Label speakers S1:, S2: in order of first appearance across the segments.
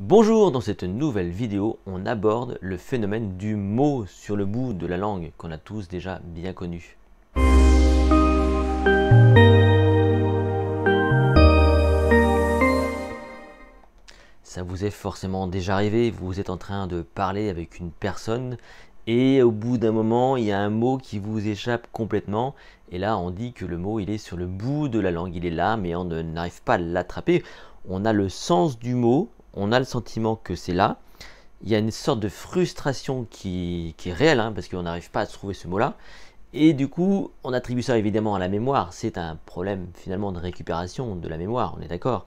S1: Bonjour, dans cette nouvelle vidéo, on aborde le phénomène du mot sur le bout de la langue qu'on a tous déjà bien connu. Ça vous est forcément déjà arrivé, vous êtes en train de parler avec une personne et au bout d'un moment, il y a un mot qui vous échappe complètement. Et là, on dit que le mot, il est sur le bout de la langue. Il est là, mais on n'arrive pas à l'attraper. On a le sens du mot, on a le sentiment que c'est là. Il y a une sorte de frustration qui, est réelle, hein, parce qu'on n'arrive pas à trouver ce mot-là. Et du coup, on attribue ça évidemment à la mémoire. C'est un problème finalement de récupération de la mémoire, on est d'accord.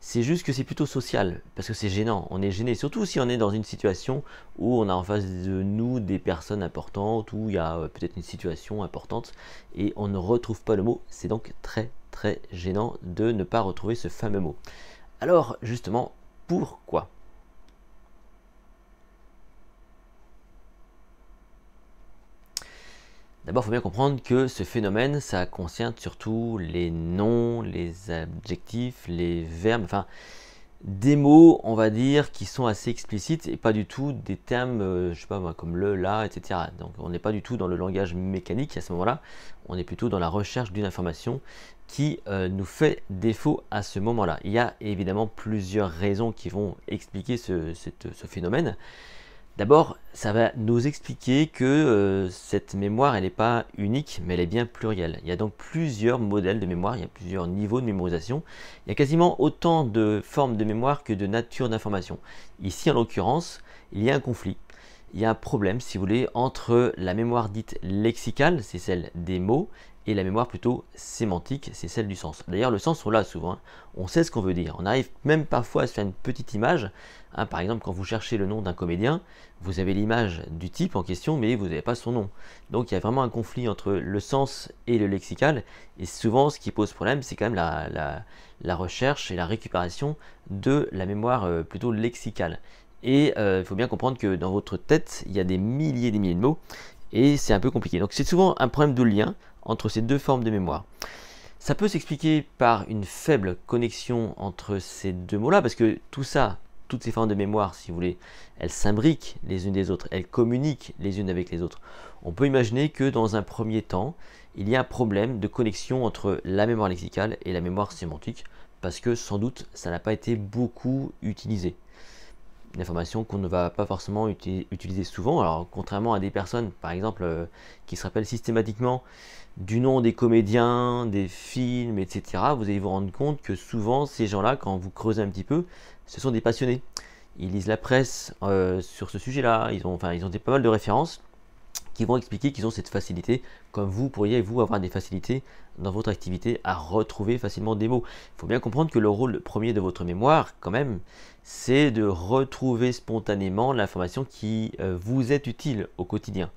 S1: C'est juste que c'est plutôt social, parce que c'est gênant. On est gêné, surtout si on est dans une situation où on a en face de nous des personnes importantes, où il y a euh, peut-être une situation importante, et on ne retrouve pas le mot. C'est donc très très gênant de ne pas retrouver ce fameux mot. Alors justement, pourquoi. D'abord, il faut bien comprendre que ce phénomène, ça concerne surtout les noms, les adjectifs, les verbes, enfin, des mots, on va dire, qui sont assez explicites et pas du tout des termes, je euh, je sais pas moi, comme le, la, etc. Donc on n'est pas du tout dans le langage mécanique à ce moment-là, on est plutôt dans la recherche d'une information qui euh, nous fait défaut à ce moment-là. Il y a évidemment plusieurs raisons qui vont expliquer ce phénomène. D'abord, ça va nous expliquer que euh, cette mémoire, elle n'est pas unique, mais elle est bien plurielle. Il y a donc plusieurs modèles de mémoire, il y a plusieurs niveaux de mémorisation. Il y a quasiment autant de formes de mémoire que de nature d'information. Ici, en l'occurrence, il y a un conflit. Il y a un problème, si vous voulez, entre la mémoire dite lexicale, c'est celle des mots, et la mémoire plutôt sémantique, c'est celle du sens. D'ailleurs, le sens, on l'a souvent, hein. on sait ce qu'on veut dire. On arrive même parfois à se faire une petite image. Hein. par exemple, quand vous cherchez le nom d'un comédien, vous avez l'image du type en question, mais vous n'avez pas son nom. Donc il y a vraiment un conflit entre le sens et le lexical. Et souvent, ce qui pose problème, c'est quand même la, la, recherche et la récupération de la mémoire euh, plutôt lexicale. Et euh, il faut bien comprendre que dans votre tête, il y a des milliers et des milliers de mots et c'est un peu compliqué. Donc c'est souvent un problème de lien entre ces deux formes de mémoire. Ça peut s'expliquer par une faible connexion entre ces deux mots-là, parce que tout ça, toutes ces formes de mémoire, si vous voulez, elles s'imbriquent les unes des autres, elles communiquent les unes avec les autres. On peut imaginer que dans un premier temps, il y a un problème de connexion entre la mémoire lexicale et la mémoire sémantique, parce que sans doute ça n'a pas été beaucoup utilisé information qu'on ne va pas forcément utiliser souvent. Alors contrairement à des personnes, par exemple, euh, qui se rappellent systématiquement du nom des comédiens, des films, etc., vous allez vous rendre compte que souvent ces gens-là, quand vous creusez un petit peu, ce sont des passionnés. Ils lisent la presse euh, sur ce sujet-là, ils ont, enfin, ils ont des, pas mal de références qui vont expliquer qu'ils ont cette facilité, comme vous pourriez vous avoir des facilités dans votre activité à retrouver facilement des mots. Il faut bien comprendre que le rôle premier de votre mémoire, quand même, c'est de retrouver spontanément l'information qui euh, vous est utile au quotidien,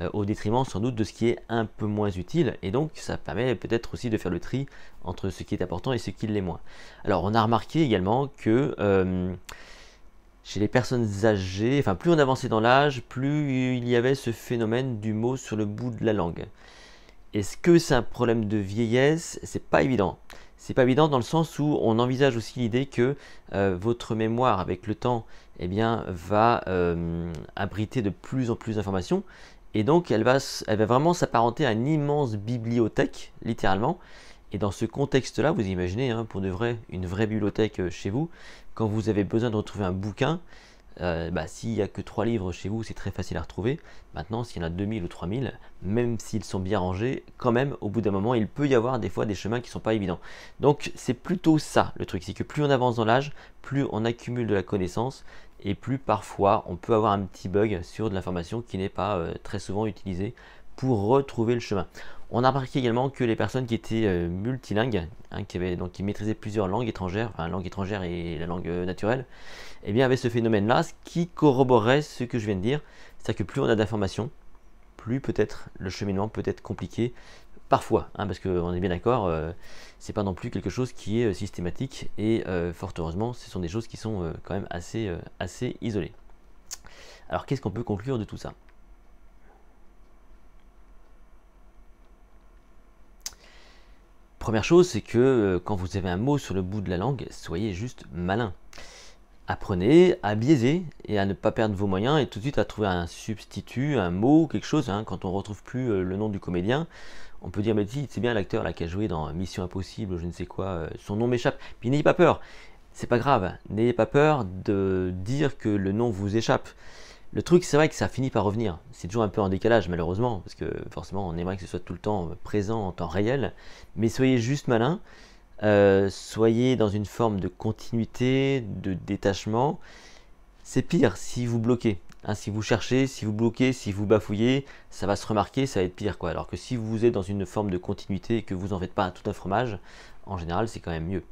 S1: euh, au détriment sans doute de ce qui est un peu moins utile, et donc ça permet peut-être aussi de faire le tri entre ce qui est important et ce qui l'est moins. Alors on a remarqué également que... Euh, chez les personnes âgées, enfin plus on avançait dans l'âge, plus il y avait ce phénomène du mot sur le bout de la langue. Est-ce que c'est un problème de vieillesse C'est pas évident. C'est pas évident dans le sens où on envisage aussi l'idée que euh, votre mémoire avec le temps eh bien, va euh, abriter de plus en plus d'informations et donc elle va, vraiment s'apparenter à une immense bibliothèque, littéralement. Et dans ce contexte-là, vous imaginez, hein, pour de vrai, une vraie bibliothèque euh, chez vous, quand vous avez besoin de retrouver un bouquin, euh, bah, s'il n'y a que trois livres chez vous, c'est très facile à retrouver. Maintenant, s'il y en a 2000 ou 3000, même s'ils sont bien rangés, quand même, au bout d'un moment, il peut y avoir des fois des chemins qui ne sont pas évidents. Donc, c'est plutôt ça le truc, c'est que plus on avance dans l'âge, plus on accumule de la connaissance et plus parfois on peut avoir un petit bug sur de l'information qui n'est pas euh, très souvent utilisée pour retrouver le chemin. On a remarqué également que les personnes qui étaient euh, multilingues, hein, qui, donc, qui maîtrisaient plusieurs langues étrangères, enfin langue étrangère et la langue euh, naturelle, eh bien avaient ce phénomène-là, ce qui corroborait ce que je viens de dire. C'est-à-dire que plus on a d'informations, plus peut-être le cheminement peut être compliqué, parfois, hein, parce qu'on est bien d'accord, euh, c'est pas non plus quelque chose qui est systématique, et fort heureusement, ce sont des choses qui sont quand même assez, assez isolées. Alors qu'est-ce qu'on peut conclure de tout ça Première chose, c'est que euh, quand vous avez un mot sur le bout de la langue, soyez juste malin. Apprenez à biaiser et à ne pas perdre vos moyens et tout de suite à trouver un substitut, un mot, quelque chose. Hein. quand on ne retrouve plus euh, le nom du comédien, on peut dire, mais si, c'est bien l'acteur là qui a joué dans Mission Impossible, je ne sais quoi, euh, son nom m'échappe. Puis n'ayez pas peur, c'est pas grave, n'ayez pas peur de dire que le nom vous échappe. Le truc, c'est vrai que ça finit par revenir. C'est toujours un peu en décalage, malheureusement, parce que forcément, on aimerait que ce soit tout le temps euh, présent en temps réel. Mais soyez juste malin. Euh, soyez dans une forme de continuité, de détachement. C'est pire si vous bloquez. Hein. si vous cherchez, si vous bloquez, si vous bafouillez, ça va se remarquer, ça va être pire. Quoi. Alors que si vous êtes dans une forme de continuité et que vous n'en faites pas tout un fromage, en général, c'est quand même mieux.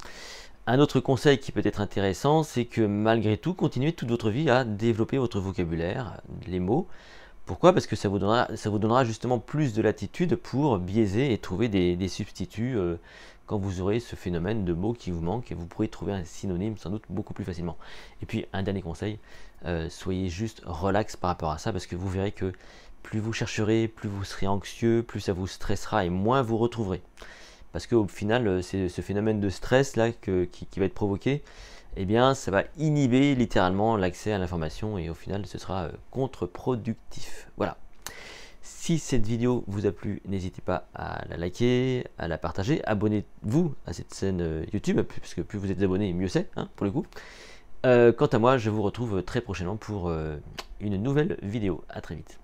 S1: Un autre conseil qui peut être intéressant, c'est que malgré tout, continuez toute votre vie à développer votre vocabulaire, les mots. Pourquoi Parce que ça vous, donnera, justement plus de latitude pour biaiser et trouver des, substituts euh, quand vous aurez ce phénomène de mots qui vous manquent et vous pourrez trouver un synonyme sans doute beaucoup plus facilement. Et puis un dernier conseil, euh, soyez juste relax par rapport à ça parce que vous verrez que plus vous chercherez, plus vous serez anxieux, plus ça vous stressera et moins vous retrouverez parce qu'au final, euh, c'est ce phénomène de stress là qui, va être provoqué, eh bien, ça va inhiber littéralement l'accès à l'information et au final, ce sera euh, contre-productif. Voilà. Si cette vidéo vous a plu, n'hésitez pas à la liker, à la partager, abonnez-vous à cette chaîne euh, YouTube, puisque plus vous êtes abonné, mieux c'est, hein, pour le coup. quant à moi, je vous retrouve très prochainement pour une nouvelle vidéo. A très vite.